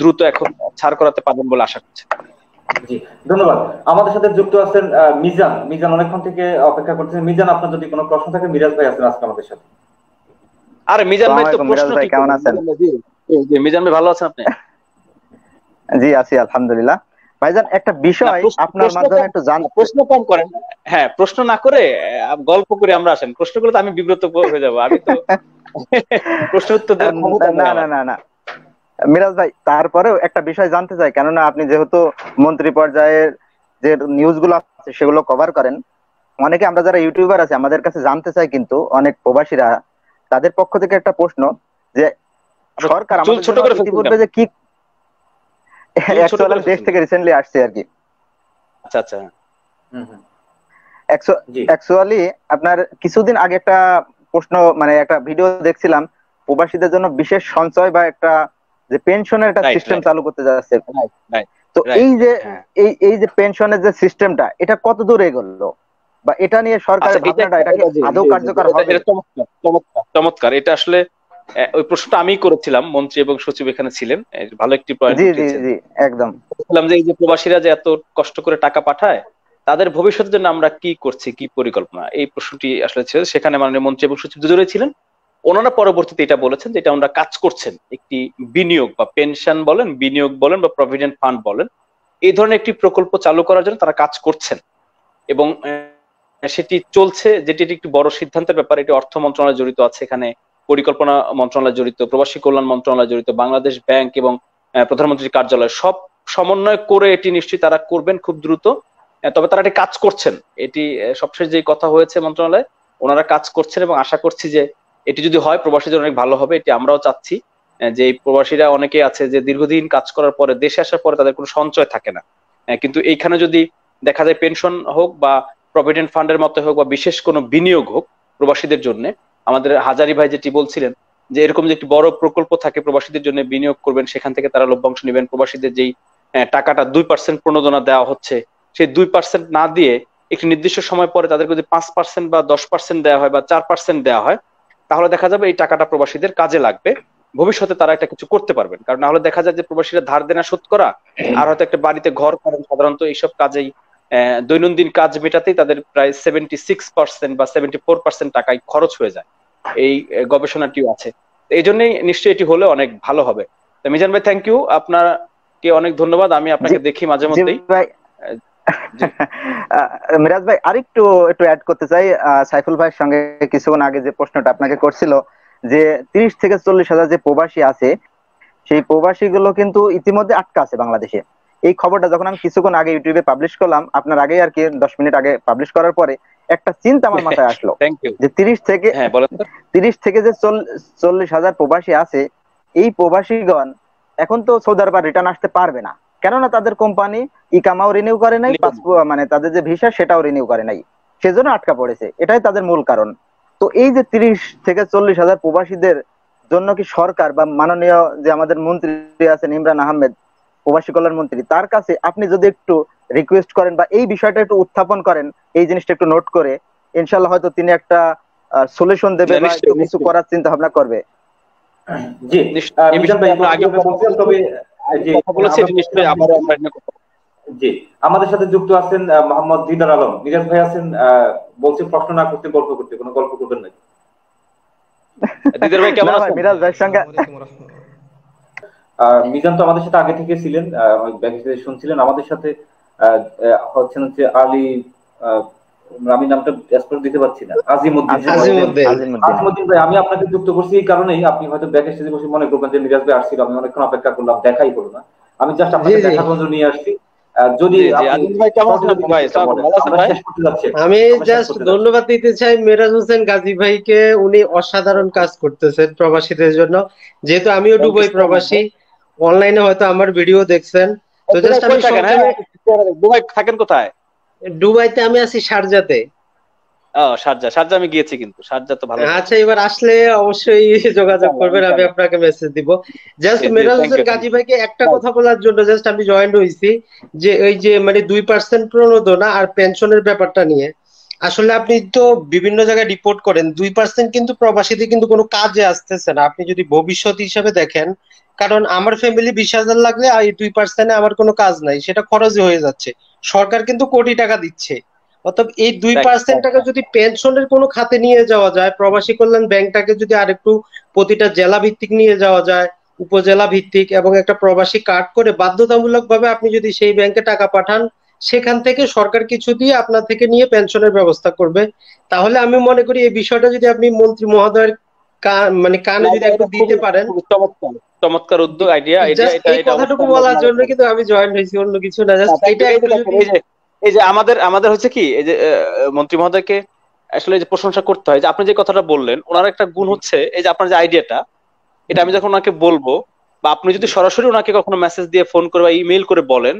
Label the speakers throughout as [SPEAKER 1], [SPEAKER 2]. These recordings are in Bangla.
[SPEAKER 1] দ্রুত এখন ছাড় করাতে পারবেন বলে আশা করছি জি
[SPEAKER 2] ধন্যবাদ আমাদের সাথে যুক্ত আছেন মিজান মিজান অনেকক্ষণ থেকে অপেক্ষা করছেন মিজান আপনার যদি কোনো প্রশ্ন থাকে মিরাজ ভাই আছেন আজকে আমাদের সাথে
[SPEAKER 3] আরে মিজান ভাই তো প্রশ্ন ভাই কেমন আছেন জি মিজান ভাই ভালো আছেন আপনি জি আছি আলহামদুলিল্লাহ ভাইজান একটা বিষয় আপনার মাধ্যমে একটু জান প্রশ্ন কম করেন
[SPEAKER 1] হ্যাঁ প্রশ্ন না করে গল্প করে আমরা আসেন প্রশ্ন করলে তো আমি বিব্রত হয়ে যাব
[SPEAKER 3] আমি তো প্রশ্ন উত্তর না না না না মিরাজ ভাই তারপরে একটা বিষয় জানতে চাই কেননা আপনি যেহেতু মন্ত্রী পর্যায়ের যে নিউজগুলো আছে সেগুলো কভার করেন অনেকে আমরা যারা ইউটিউবার আছে আমাদের কাছে জানতে চাই কিন্তু অনেক প্রবাসীরা তাদের পক্ষ থেকে একটা প্রশ্ন যে সরকার আমাদের যে কি দেশ থেকে রিসেন্টলি আসছে আর কি আচ্ছা আচ্ছা অ্যাকচুয়ালি আপনার কিছুদিন আগে একটা প্রশ্ন মানে একটা ভিডিও দেখছিলাম প্রবাসীদের জন্য বিশেষ সঞ্চয় বা একটা যে পেনশনের একটা সিস্টেম চালু করতে যাচ্ছে তো এই যে হ্যাঁ। এই এই যে পেনশনের যে সিস্টেমটা এটা কত দূর এগোলো বা এটা নিয়ে সরকারের আচ্ছা, ভাবনাটা এটা কি আদৌ কার্যকর হবে
[SPEAKER 1] চমৎকার এটা আসলে ওই প্রশ্নটা আমি করেছিলাম মন্ত্রী এবং সচিব এখানে ছিলেন ভালো একটি পয়েন্ট জি জি জি একদম বলছিলাম যে এই যে প্রবাসীরা যে এত কষ্ট করে টাকা পাঠায় তাদের ভবিষ্যতের জন্য আমরা কি করছি কি পরিকল্পনা এই প্রশ্নটি আসলে ছিল সেখানে মাননীয় মন্ত্রী এবং সচিব দুজনেই ছিলেন ওনারা পরবর্তীতে এটা বলেছেন যে এটা ওনারা কাজ করছেন একটি বিনিয়োগ বা পেনশন বলেন বিনিয়োগ বলেন বা প্রভিডেন্ট ফান্ড বলেন এই ধরনের একটি প্রকল্প চালু করার জন্য তারা কাজ করছেন এবং সেটি চলছে যেটি একটি বড় সিদ্ধান্তের ব্যাপার এটি অর্থ মন্ত্রণালয় জড়িত আছে এখানে পরিকল্পনা মন্ত্রণালয় জড়িত প্রবাসী কল্যাণ মন্ত্রণালয় জড়িত বাংলাদেশ ব্যাংক এবং প্রধানমন্ত্রীর কার্যালয় সব সমন্বয় করে এটি নিশ্চয়ই তারা করবেন খুব দ্রুত তবে তারা এটি কাজ করছেন এটি সবশেষ যে কথা হয়েছে মন্ত্রণালয়ে ওনারা কাজ করছেন এবং আশা করছি যে এটি যদি হয় প্রবাসীদের অনেক ভালো হবে এটি আমরাও চাচ্ছি যে প্রবাসীরা অনেকে আছে যে দীর্ঘদিন কাজ করার পরে দেশে আসার পরে তাদের কোনো সঞ্চয় থাকে না কিন্তু এইখানে যদি দেখা যায় পেনশন হোক বা প্রভিডেন্ট ফান্ডের মতো হোক বা বিশেষ কোনো বিনিয়োগ হোক প্রবাসীদের জন্য আমাদের হাজারি ভাই যেটি বলছিলেন যে এরকম যে একটি বড় প্রকল্প থাকে প্রবাসীদের জন্য বিনিয়োগ করবেন সেখান থেকে তারা লভ্যাংশ নেবেন প্রবাসীদের যেই টাকাটা দুই পার্সেন্ট প্রণোদনা দেওয়া হচ্ছে সেই দুই পার্সেন্ট না দিয়ে একটি নির্দিষ্ট সময় পরে তাদেরকে যদি পাঁচ পার্সেন্ট বা দশ পার্সেন্ট দেওয়া হয় বা চার পার্সেন্ট দেওয়া হয় তাহলে দেখা যাবে এই টাকাটা প্রবাসীদের কাজে লাগবে ভবিষ্যতে তারা একটা কিছু করতে পারবেন কারণ না হলে দেখা যায় যে প্রবাসীরা ধার দেনা শোধ করা আর হয়তো একটা বাড়িতে ঘর করেন সাধারণত এইসব কাজেই দৈনন্দিন কাজ মেটাতেই তাদের প্রায় সেভেন্টি সিক্স পার্সেন্ট বা সেভেন্টি ফোর পার্সেন্ট টাকায় খরচ হয়ে যায় এই গবেষণাটিও আছে এই জন্যই নিশ্চয়ই এটি হলে অনেক ভালো হবে মিজান ভাই থ্যাংক ইউ আপনাকে অনেক ধন্যবাদ আমি আপনাকে দেখি মাঝে মধ্যেই
[SPEAKER 3] মিরাজ ভাই আরেকটু একটু অ্যাড করতে চাই সাইফুল ভাইয়ের সঙ্গে কিছুক্ষণ আগে যে প্রশ্নটা আপনাকে করছিল যে তিরিশ থেকে চল্লিশ হাজার যে প্রবাসী আছে সেই প্রবাসী গুলো কিন্তু ইতিমধ্যে আটকা আছে বাংলাদেশে এই খবরটা যখন আমি কিছুক্ষণ আগে ইউটিউবে পাবলিশ করলাম আপনার আগে আর কি দশ মিনিট আগে পাবলিশ করার পরে একটা চিন্তা আমার মাথায় আসলো যে তিরিশ থেকে হ্যাঁ, তিরিশ থেকে যে চল্লিশ হাজার প্রবাসী আছে এই প্রবাসীগণ এখন তো সৌদার আরব রিটার্ন আসতে পারবে না কেননা তাদের কোম্পানি ইকামাও রিনিউ করে নাই মানে তাদের যে ভিসা সেটাও রিনিউ করে নাই সেজন্য আটকা পড়েছে এটাই তাদের মূল কারণ তো এই যে তিরিশ থেকে চল্লিশ হাজার প্রবাসীদের জন্য কি সরকার বা মাননীয় যে আমাদের মন্ত্রী আছেন ইমরান আহমেদ প্রবাসী কল্যাণ মন্ত্রী তার কাছে আপনি যদি একটু রিকোয়েস্ট করেন বা এই বিষয়টা একটু উত্থাপন করেন এই জিনিসটা একটু নোট করে ইনশাল্লাহ হয়তো তিনি একটা সলিউশন দেবে হ্যাঁ, বা কিছু করার চিন্তা ভাবনা করবে
[SPEAKER 2] জি তবে আমাদের জি আমাদের সাথে যুক্ত আছেন মোহাম্মদ দিদার আলম মিরাজ ভাই আছেন বলছি প্রশ্ন না করতে গল্প করতে কোনো গল্প করবেন না
[SPEAKER 3] দিদার ভাই কেমন আছেন মিরাজ ভাই সঙ্গে
[SPEAKER 2] মিজান তো আমাদের সাথে আগে থেকে ছিলেন ব্যাক শুনছিলেন আমাদের সাথে হচ্ছেন হচ্ছে আলী আমি নামটা স্পষ্ট দিতে পারছি না আজিমুদ্দিন ভাই আমি আপনাকে যুক্ত করছি এই কারণেই আপনি হয়তো ব্যাক স্টেজে বসে মনে করবেন যে মিরাজ ভাই আসছিল আমি অনেকক্ষণ অপেক্ষা করলাম দেখাই করো
[SPEAKER 4] না আমি জাস্ট আপনাকে দেখার জন্য নিয়ে আসছি আমি জাস্ট ধন্যবাদ দিতে চাই মেরাজ হোসেন গাজী ভাইকে উনি অসাধারণ কাজ করতেছেন প্রবাসীদের জন্য যেহেতু আমিও দুবাই প্রবাসী অনলাইনে হয়তো আমার ভিডিও দেখছেন তো জাস্ট আমি হ্যাঁ? থাকেন কোথায় ডুবাইতে আমি আছি শারজাতে
[SPEAKER 1] ও সারজা শারজা আমি গিয়েছি কিন্তু সারজা তো ভালো আচ্ছা
[SPEAKER 4] এবার আসলে অবশ্যই যোগাযোগ হ্যাঁ, করবেন আমি হ্যাঁ। আপনাকে মেসেজ দিব জাস্ট মেরাজ গাজী ভাইকে একটা কথা বলার জন্য জাস্ট আমি জয়েন্ট হইছি যে ওই যে মানে দুই পার্সেন্ট প্রণোদনা আর পেনশনের ব্যাপারটা নিয়ে আসলে আপনি তো বিভিন্ন জায়গায় রিপোর্ট করেন দুই পার্সেন্ট কিন্তু প্রবাসীদের কিন্তু কোনো কাজে আসতেছে না আপনি যদি ভবিষ্যৎ হিসাবে দেখেন কারণ আমার ফ্যামিলি বিশ হাজার লাগলে আর দুই পার্সেন্ট আমার কোনো কাজ নাই সেটা খরচই হয়ে যাচ্ছে সরকার কিন্তু কোটি টাকা দিচ্ছে অর্থাৎ এই দুই পার্সেন্ট টাকা যদি পেনশনের কোনো খাতে নিয়ে যাওয়া যায় প্রবাসী কল্যাণ ব্যাংকটাকে যদি আরেকটু প্রতিটা জেলা ভিত্তিক নিয়ে যাওয়া যায় উপজেলা ভিত্তিক এবং একটা প্রবাসী কার্ড করে বাধ্যতামূলকভাবে আপনি যদি সেই ব্যাংকে টাকা পাঠান সেখান থেকে সরকার কিছু দিয়ে আপনার থেকে নিয়ে পেনশনের ব্যবস্থা করবে তাহলে আমি মনে করি এই বিষয়টা যদি আপনি মন্ত্রী মহোদয়ের মানে কানে যদি একটু দিতে পারেন চমৎকার
[SPEAKER 1] চমৎকার উদ্যোগ আইডিয়া এটা এটা এটা কথাটুকু বলার জন্য
[SPEAKER 4] কিন্তু আমি জয়েন হয়েছি অন্য কিছু না জাস্ট এটা এই যে আমাদের আমাদের
[SPEAKER 1] হচ্ছে কি এই যে মন্ত্রী মহোদয়কে আসলে যে প্রশংসা করতে হয় যে আপনি যে কথাটা বললেন ওনার একটা গুণ হচ্ছে এই যে আপনার যে আইডিয়াটা এটা আমি যখন ওনাকে বলবো বা আপনি যদি সরাসরি ওনাকে কখনো মেসেজ দিয়ে ফোন করে বা ইমেল করে বলেন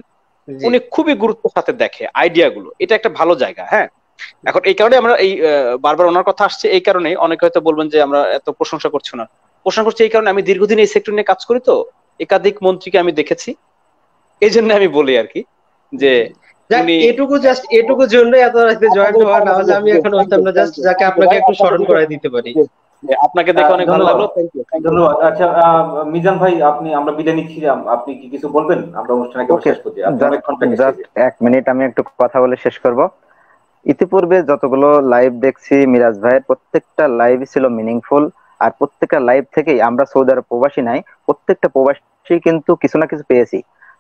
[SPEAKER 1] উনি খুবই গুরুত্বের সাথে দেখে আইডিয়াগুলো এটা একটা ভালো জায়গা হ্যাঁ এখন এই কারণে আমরা এই বারবার ওনার কথা আসছে এই কারণে অনেকে হয়তো বলবেন যে আমরা এত প্রশংসা করছি না প্রশংসা করছি এই কারণে আমি দীর্ঘদিন এই সেক্টর নিয়ে কাজ করি তো একাধিক মন্ত্রীকে আমি দেখেছি এই জন্য আমি বলি আর কি যে
[SPEAKER 4] এটুকু জাস্ট এটুকু এত না হলে আমি এখন জাস্ট যাকে আপনাকে একটু স্মরণ করাই
[SPEAKER 1] দিতে পারি
[SPEAKER 2] আপনাকে দেখে অনেক ভালো লাগলো ধন্যবাদ আচ্ছা মিজান ভাই আপনি আমরা বিদায় নিচ্ছি আপনি কি কিছু বলবেন আমরা শেষ করছি
[SPEAKER 3] এক মিনিট আমি একটু কথা বলে শেষ করবো ইতিপূর্বে যতগুলো লাইভ দেখছি মিরাজ ভাইয়ের প্রত্যেকটা লাইভ ছিল মিনিংফুল আর প্রত্যেকটা লাইভ থেকেই আমরা সৌদি আরব প্রবাসী নাই প্রত্যেকটা প্রবাসী কিন্তু কিছু না কিছু পেয়েছি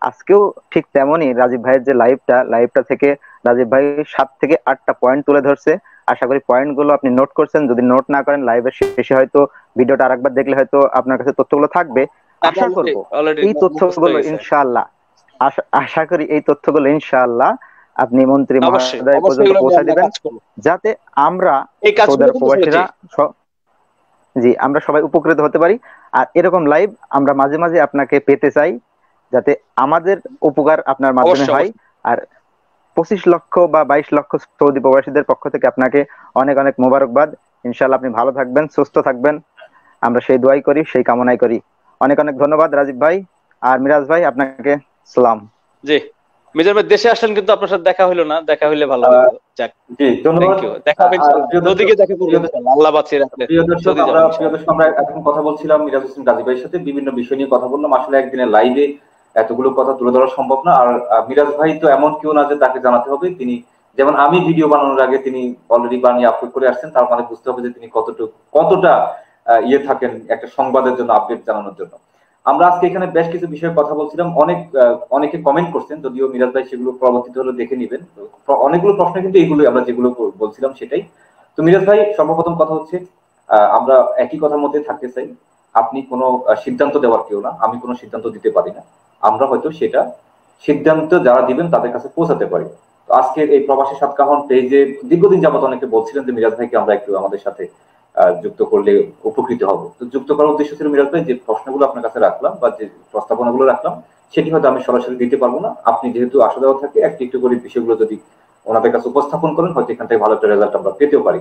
[SPEAKER 3] আজকেও ঠিক তেমনই রাজীব ভাইয়ের যে লাইভটা লাইভটা থেকে রাজীব ভাই সাত থেকে আটটা পয়েন্ট তুলে ধরছে আশা করি পয়েন্ট গুলো আপনি নোট করছেন যদি নোট না করেন লাইভের শেষে হয়তো ভিডিওটা আরেকবার দেখলে হয়তো আপনার কাছে তথ্যগুলো থাকবে আশা করবো এই তথ্যগুলো ইনশাআল্লাহ আশা করি এই তথ্যগুলো ইনশাআল্লাহ আপনি মন্ত্রী মহোদয় পর্যন্ত পৌঁছে দিবেন যাতে আমরা সৌদার প্রবাসীরা জি আমরা সবাই উপকৃত হতে পারি আর এরকম লাইভ আমরা মাঝে মাঝে আপনাকে পেতে চাই যাতে আমাদের উপকার আপনার মাধ্যমে হয় আর পঁচিশ লক্ষ বা বাইশ লক্ষ সৌদি প্রবাসীদের পক্ষ থেকে আপনাকে অনেক অনেক মোবারকবাদ ইনশাল্লাহ আপনি ভালো থাকবেন সুস্থ থাকবেন আমরা সেই দোয়াই করি সেই কামনাই করি অনেক অনেক ধন্যবাদ রাজীব ভাই আর মিরাজ ভাই আপনাকে সালাম
[SPEAKER 1] জি মিজান ভাই দেশে আসলেন কিন্তু আপনার সাথে দেখা হলো না দেখা হইলে ভালো হতো যাক জি ধন্যবাদ দেখা হবে নদীকে দেখা করব আল্লাহ বাঁচিয়ে দর্শক
[SPEAKER 2] আমরা এখন কথা বলছিলাম মিরাজ হোসেন গাজী ভাইয়ের সাথে বিভিন্ন বিষয় নিয়ে কথা বললাম আসলে একদিনে লাইভে এতগুলো কথা তুলে ধরা সম্ভব না আর মিরাজ ভাই তো এমন কেউ না যে তাকে জানাতে হবে তিনি যেমন আমি ভিডিও বানানোর আগে তিনি অলরেডি বানিয়ে আপলোড করে আসছেন তার মানে বুঝতে হবে যে তিনি কতটুকু কতটা ইয়ে থাকেন একটা সংবাদের জন্য আপডেট জানানোর জন্য আমরা আজকে এখানে বেশ কিছু বিষয়ে কথা বলছিলাম অনেক অনেকে কমেন্ট করছেন যদিও মিরাজ ভাই সেগুলো পরবর্তীতে হলে দেখে নেবেন অনেকগুলো প্রশ্ন কিন্তু এগুলোই আমরা যেগুলো বলছিলাম সেটাই তো মিরাজ ভাই সর্বপ্রথম কথা হচ্ছে আমরা একই কথার মধ্যে থাকতে চাই আপনি কোনো সিদ্ধান্ত দেওয়ার কেউ না আমি কোনো সিদ্ধান্ত দিতে পারি না আমরা হয়তো সেটা সিদ্ধান্ত যারা দিবেন তাদের কাছে পৌঁছাতে পারি আজকের এই প্রবাসী সাতকাহন পেজে দীর্ঘদিন যাবত অনেকে বলছিলেন যে মিরাজ ভাইকে আমরা একটু আমাদের সাথে যুক্ত করলে উপকৃত হব তো যুক্ত করার উদ্দেশ্য ছিল মিরাজ ভাই যে প্রশ্নগুলো আপনার কাছে রাখলাম বা যে প্রস্তাবনাগুলো রাখলাম সেটি হয়তো আমি সরাসরি দিতে পারবো না আপনি যেহেতু আশা যাওয়া থাকে একটু একটু করে বিষয়গুলো যদি ওনাদের কাছে উপস্থাপন করেন হয়তো এখান থেকে ভালো একটা রেজাল্ট আমরা পেতেও পারি